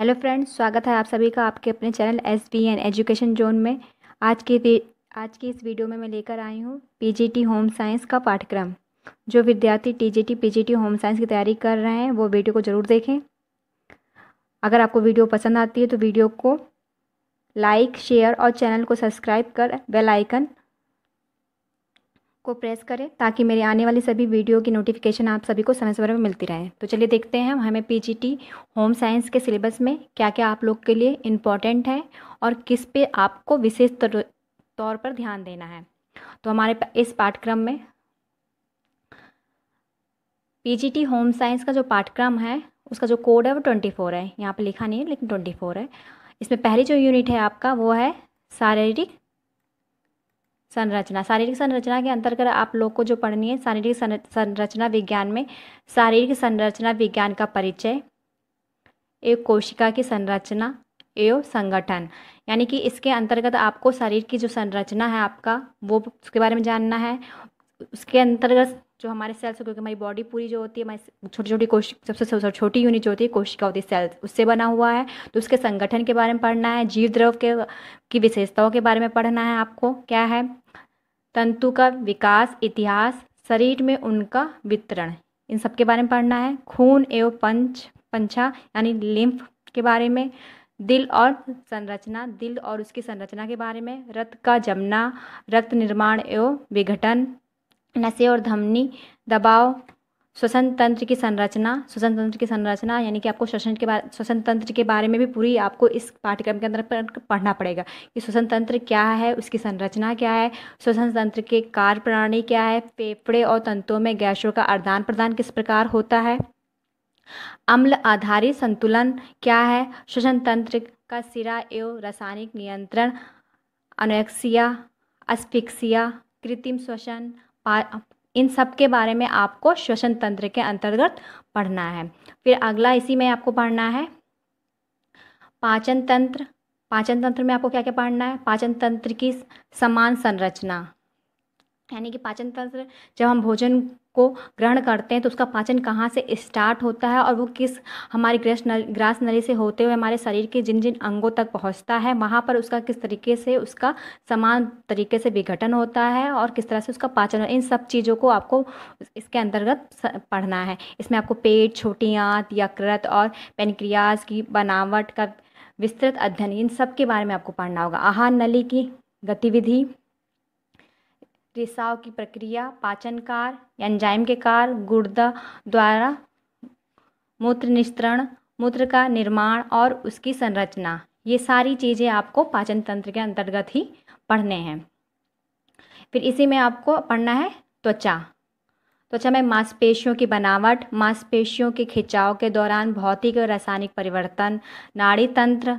hello friends स्वागत है आप सभी का आपके अपने channel S B N education zone में आज की आज की इस वीडियो में मैं लेकर आई हूँ पीजीटी होम साइंस का पाठ्यक्रम जो विद्यार्थी टीजीटी पीजीटी होम साइंस की तैयारी कर रहे हैं वो वीडियो को ज़रूर देखें अगर आपको वीडियो पसंद आती है तो वीडियो को लाइक शेयर और चैनल को सब्सक्राइब कर बेल आइकन को प्रेस करें ताकि मेरे आने वाली सभी वीडियो की नोटिफिकेशन आप सभी को समय समय में मिलती रहे तो चलिए देखते हैं हमें पीजीटी होम साइंस के सिलेबस में क्या क्या आप लोग के लिए इम्पॉर्टेंट है और किस पे आपको विशेष तौर पर ध्यान देना है तो हमारे इस पाठ्यक्रम में पीजीटी होम साइंस का जो पाठ्यक्रम है उसका जो कोड है वो ट्वेंटी फोर है यहाँ पर लिखा नहीं है लेकिन ट्वेंटी फोर है इसमें पहली जो यूनिट है आपका वो है शारीरिक संरचना शारीरिक संरचना के अंतर्गत आप लोग को जो पढ़नी है शारीरिक संरचना विज्ञान में शारीरिक संरचना विज्ञान का परिचय एवं कोशिका की संरचना एवं संगठन यानी कि इसके अंतर्गत आपको शरीर की जो संरचना है आपका वो उसके बारे में जानना है उसके अंतर्गत जो हमारे सेल्स क्योंकि हमारी बॉडी पूरी जो होती है हमारी छोटी छोटी कोश सबसे छोटी यूनिट जो होती है कोशिका होती है सेल्स उससे बना हुआ है तो उसके संगठन के बारे में पढ़ना है जीव द्रव के की विशेषताओं के बारे में पढ़ना है आपको क्या है तंतु का विकास इतिहास शरीर में उनका वितरण इन सब के बारे में पढ़ना है खून एवं पंच पंछा यानी लिम्फ के बारे में दिल और संरचना दिल और उसकी संरचना के बारे में रक्त का जमना रक्त निर्माण एवं विघटन नशे और धमनी दबाव श्वसन तंत्र की संरचना श्वसन तंत्र की संरचना यानी कि आपको श्वसन के बारे श्वसन तंत्र के बारे में भी पूरी आपको इस पाठ्यक्रम के अंदर पढ़ना पड़ेगा कि श्वसन तंत्र क्या है उसकी संरचना क्या है श्वसन तंत्र के कार्य प्रणाली क्या है फेफड़े और तंत्रों में गैसों का आदान प्रदान किस प्रकार होता है अम्ल आधारित संतुलन क्या है श्वसन तंत्र का सिरा एवं रासायनिक नियंत्रण अनोक्सिया अस्फिक्सिया कृत्रिम श्वसन इन सब के बारे में आपको श्वसन तंत्र के अंतर्गत पढ़ना है फिर अगला इसी में आपको पढ़ना है पाचन तंत्र पाचन तंत्र में आपको क्या क्या पढ़ना है पाचन तंत्र की समान संरचना यानी कि पाचन तंत्र जब हम भोजन को ग्रहण करते हैं तो उसका पाचन कहाँ से स्टार्ट होता है और वो किस हमारी ग्रस नल ग्रास नली से होते हुए हमारे शरीर के जिन जिन अंगों तक पहुँचता है वहाँ पर उसका किस तरीके से उसका समान तरीके से विघटन होता है और किस तरह से उसका पाचन इन सब चीज़ों को आपको इसके अंतर्गत पढ़ना है इसमें आपको पेट छोटी आँत यकृत और पेनक्रियाज की बनावट का विस्तृत अध्ययन इन सब के बारे में आपको पढ़ना होगा आहार नली की गतिविधि रिसाव की प्रक्रिया पाचनकार एंजाइम के कार गुर्दा द्वारा मूत्र निस्तरण मूत्र का निर्माण और उसकी संरचना ये सारी चीज़ें आपको पाचन तंत्र के अंतर्गत ही पढ़ने हैं फिर इसी में आपको पढ़ना है त्वचा त्वचा में मांसपेशियों की बनावट मांसपेशियों के खिंचाव के दौरान भौतिक और रासायनिक परिवर्तन नाड़ी तंत्र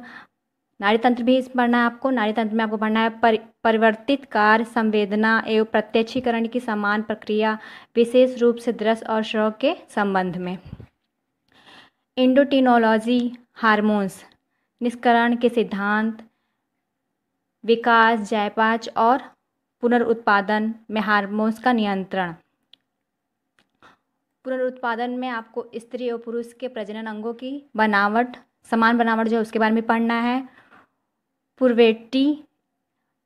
नारी तंत्र भी पढ़ना है आपको नारी तंत्र में आपको पढ़ना है पर, परिवर्तित कार्य संवेदना एवं प्रत्यक्षीकरण की समान प्रक्रिया विशेष रूप से दृश्य और श्रव के संबंध में इंडोटिनोलॉजी हार्मोन्स निष्करण के सिद्धांत विकास जयपाच और पुनरुत्पादन में हार्मोन्स का नियंत्रण पुनरुत्पादन में आपको स्त्री और पुरुष के प्रजनन अंगों की बनावट समान बनावट जो है उसके बारे में पढ़ना है पुरवेटी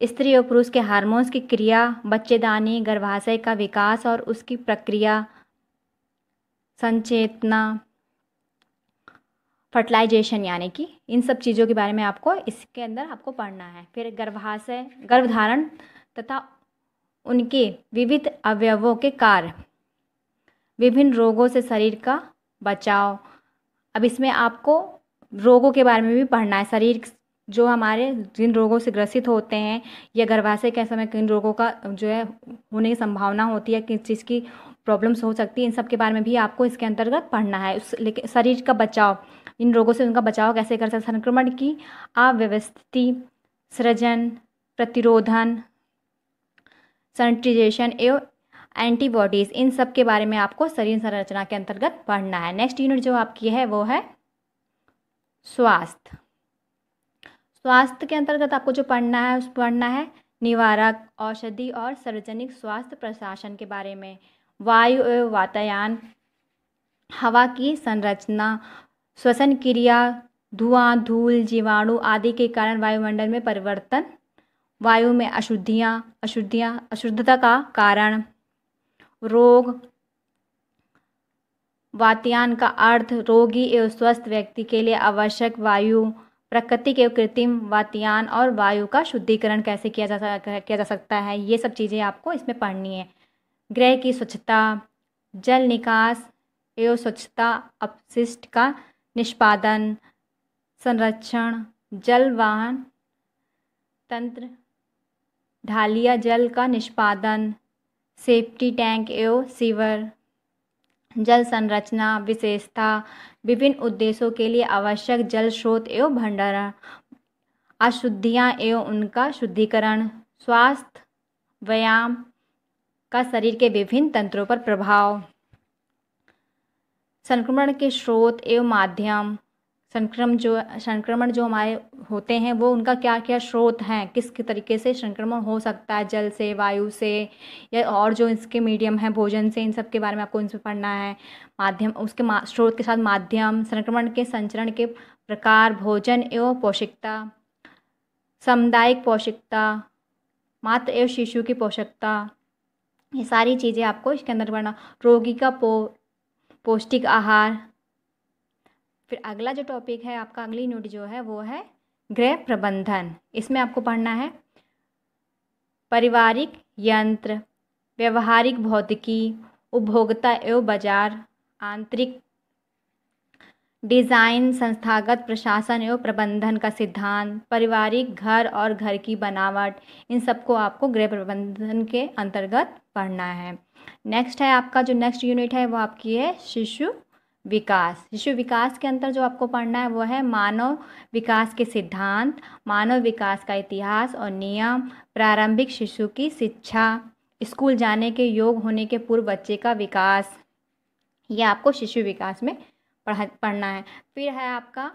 स्त्री और पुरुष के हार्मोन्स की क्रिया बच्चेदानी गर्भाशय का विकास और उसकी प्रक्रिया संचेतना फर्टिलाइजेशन यानी कि इन सब चीज़ों के बारे में आपको इसके अंदर आपको पढ़ना है फिर गर्भाशय गर्भधारण तथा उनके विविध अवयवों के कार्य विभिन्न रोगों से शरीर का बचाव अब इसमें आपको रोगों के बारे में भी पढ़ना है शरीर जो हमारे जिन रोगों से ग्रसित होते हैं या गर्भाशय के समय किन रोगों का जो है होने की संभावना होती है किस चीज़ की प्रॉब्लम्स हो सकती है इन सब के बारे में भी आपको इसके अंतर्गत पढ़ना है उस लेकिन शरीर का बचाव इन रोगों से उनका बचाव कैसे कर सकते संक्रमण की अव्यवस्थिति सृजन प्रतिरोधन सैनिटाइजेशन एवं एंटीबॉडीज़ इन सब के बारे में आपको शरीर संरचना के अंतर्गत पढ़ना है नेक्स्ट यूनिट जो आपकी है वो है स्वास्थ्य स्वास्थ्य के अंतर्गत आपको जो पढ़ना है उस पढ़ना है निवारक औषधि और सार्वजनिक स्वास्थ्य प्रशासन के बारे में वायु एवं वातायन हवा की संरचना श्वसन क्रिया धुआं धूल जीवाणु आदि के कारण वायुमंडल में परिवर्तन वायु में अशुद्धियाँ अशुद्धियाँ अशुद्धता का कारण रोग वातयान का अर्थ रोगी एवं स्वस्थ व्यक्ति के लिए आवश्यक वायु प्रकृति के कृत्रिम वातियान और वायु का शुद्धिकरण कैसे किया जा किया जा सकता है ये सब चीज़ें आपको इसमें पढ़नी है ग्रह की स्वच्छता जल निकास एवं स्वच्छता अपशिष्ट का निष्पादन संरक्षण जल वाहन तंत्र ढालिया जल का निष्पादन सेफ्टी टैंक एवं सीवर जल संरचना विशेषता विभिन्न उद्देश्यों के लिए आवश्यक जल स्रोत एवं भंडारण अशुद्धियाँ एवं उनका शुद्धिकरण स्वास्थ्य व्यायाम का शरीर के विभिन्न तंत्रों पर प्रभाव संक्रमण के स्रोत एवं माध्यम संक्रमण जो संक्रमण जो हमारे होते हैं वो उनका क्या क्या स्रोत हैं किस तरीके से संक्रमण हो सकता है जल से वायु से या और जो इसके मीडियम हैं भोजन से इन सब के बारे में आपको इनसे पढ़ना है माध्यम उसके मा, स्रोत के साथ माध्यम संक्रमण के संचरण के प्रकार भोजन एवं पौष्टिकता सामुदायिक पौष्टिकता मातृ एवं शिशु की पोषकता ये सारी चीज़ें आपको इसके अंदर पढ़ना रोगी का पो पौष्टिक आहार फिर अगला जो टॉपिक है आपका अगली यूनिट जो है वो है गृह प्रबंधन इसमें आपको पढ़ना है पारिवारिक यंत्र व्यवहारिक भौतिकी उपभोक्ता एवं बाजार आंतरिक डिज़ाइन संस्थागत प्रशासन एवं प्रबंधन का सिद्धांत पारिवारिक घर और घर की बनावट इन सबको आपको गृह प्रबंधन के अंतर्गत पढ़ना है नेक्स्ट है आपका जो नेक्स्ट यूनिट है वो आपकी है शिशु विकास शिशु विकास के अंतर जो आपको पढ़ना है वो है मानव विकास के सिद्धांत मानव विकास का इतिहास और नियम प्रारंभिक शिशु की शिक्षा स्कूल जाने के योग होने के पूर्व बच्चे का विकास ये आपको शिशु विकास में पढ़ पढ़ना है फिर है आपका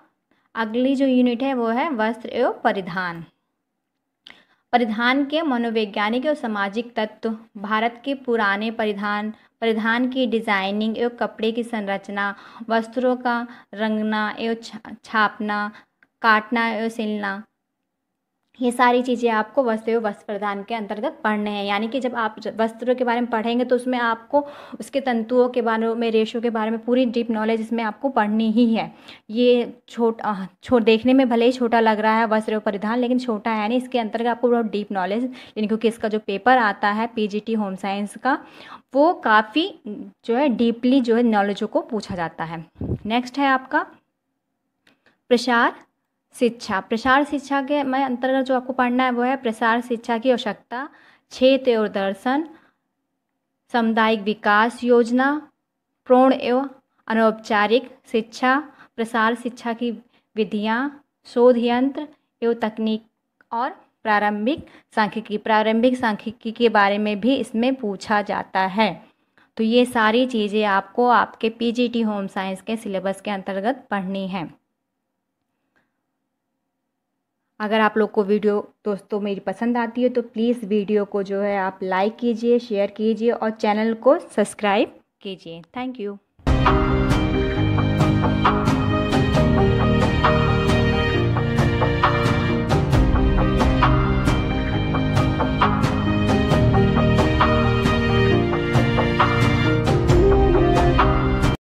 अगली जो यूनिट है वो है वस्त्र एवं परिधान परिधान के मनोवैज्ञानिक और सामाजिक तत्व भारत के पुराने परिधान परिधान की डिजाइनिंग एवं कपड़े की संरचना वस्त्रों का रंगना एवं छापना काटना एवं सिलना ये सारी चीज़ें आपको वस्त्र वस्त्र प्रदान के अंतर्गत पढ़ने हैं यानी कि जब आप वस्त्रों के बारे में पढ़ेंगे तो उसमें आपको उसके तंतुओं के बारे में रेशों के बारे में पूरी डीप नॉलेज इसमें आपको पढ़नी ही है ये छोटा छोट देखने में भले ही छोटा लग रहा है वस्त्र परिधान लेकिन छोटा है नहीं इसके अंतर्गत आपको बहुत डीप नॉलेज यानी क्योंकि इसका जो पेपर आता है पी होम साइंस का वो काफ़ी जो है डीपली जो है नॉलेजों को पूछा जाता है नेक्स्ट है आपका प्रसार शिक्षा प्रसार शिक्षा के मैं अंतर्गत जो आपको पढ़ना है वो है प्रसार शिक्षा की आवश्यकता क्षेत्र एवं दर्शन सामुदायिक विकास योजना प्रौण एवं अनौपचारिक शिक्षा प्रसार शिक्षा की विधियाँ शोध यंत्र एवं तकनीक और प्रारंभिक सांख्यिकी प्रारंभिक सांख्यिकी के बारे में भी इसमें पूछा जाता है तो ये सारी चीज़ें आपको आपके पीजीटी होम साइंस के सिलेबस के अंतर्गत पढ़नी है अगर आप लोग को वीडियो दोस्तों मेरी पसंद आती है तो प्लीज़ वीडियो को जो है आप लाइक कीजिए शेयर कीजिए और चैनल को सब्सक्राइब कीजिए थैंक यू